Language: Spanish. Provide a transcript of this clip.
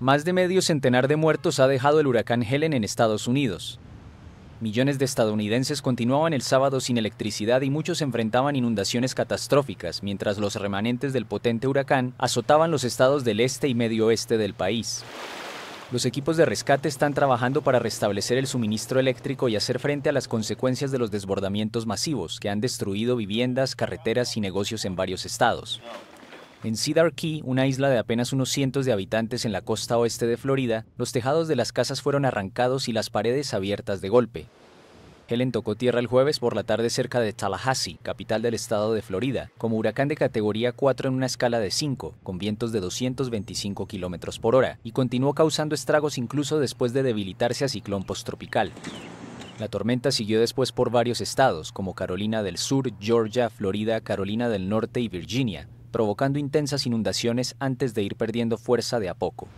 Más de medio centenar de muertos ha dejado el huracán Helen en Estados Unidos. Millones de estadounidenses continuaban el sábado sin electricidad y muchos enfrentaban inundaciones catastróficas mientras los remanentes del potente huracán azotaban los estados del este y medio oeste del país. Los equipos de rescate están trabajando para restablecer el suministro eléctrico y hacer frente a las consecuencias de los desbordamientos masivos que han destruido viviendas, carreteras y negocios en varios estados. En Cedar Key, una isla de apenas unos cientos de habitantes en la costa oeste de Florida, los tejados de las casas fueron arrancados y las paredes abiertas de golpe. Helen tocó tierra el jueves por la tarde cerca de Tallahassee, capital del estado de Florida, como huracán de categoría 4 en una escala de 5, con vientos de 225 kilómetros por hora, y continuó causando estragos incluso después de debilitarse a ciclón posttropical. La tormenta siguió después por varios estados, como Carolina del Sur, Georgia, Florida, Carolina del Norte y Virginia, provocando intensas inundaciones antes de ir perdiendo fuerza de a poco.